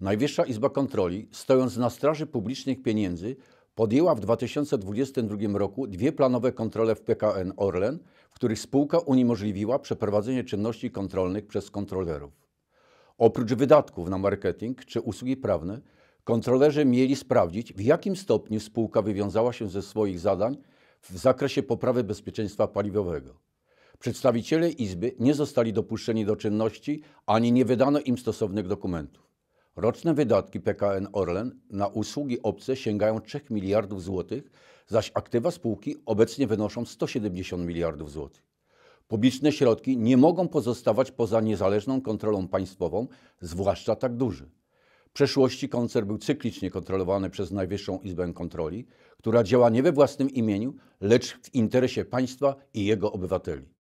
Najwyższa Izba Kontroli, stojąc na straży publicznych pieniędzy, podjęła w 2022 roku dwie planowe kontrole w PKN Orlen, w których spółka uniemożliwiła przeprowadzenie czynności kontrolnych przez kontrolerów. Oprócz wydatków na marketing czy usługi prawne, kontrolerzy mieli sprawdzić, w jakim stopniu spółka wywiązała się ze swoich zadań w zakresie poprawy bezpieczeństwa paliwowego. Przedstawiciele Izby nie zostali dopuszczeni do czynności ani nie wydano im stosownych dokumentów. Roczne wydatki PKN Orlen na usługi obce sięgają 3 miliardów złotych, zaś aktywa spółki obecnie wynoszą 170 miliardów złotych. Publiczne środki nie mogą pozostawać poza niezależną kontrolą państwową, zwłaszcza tak duży. W przeszłości koncern był cyklicznie kontrolowany przez Najwyższą Izbę Kontroli, która działa nie we własnym imieniu, lecz w interesie państwa i jego obywateli.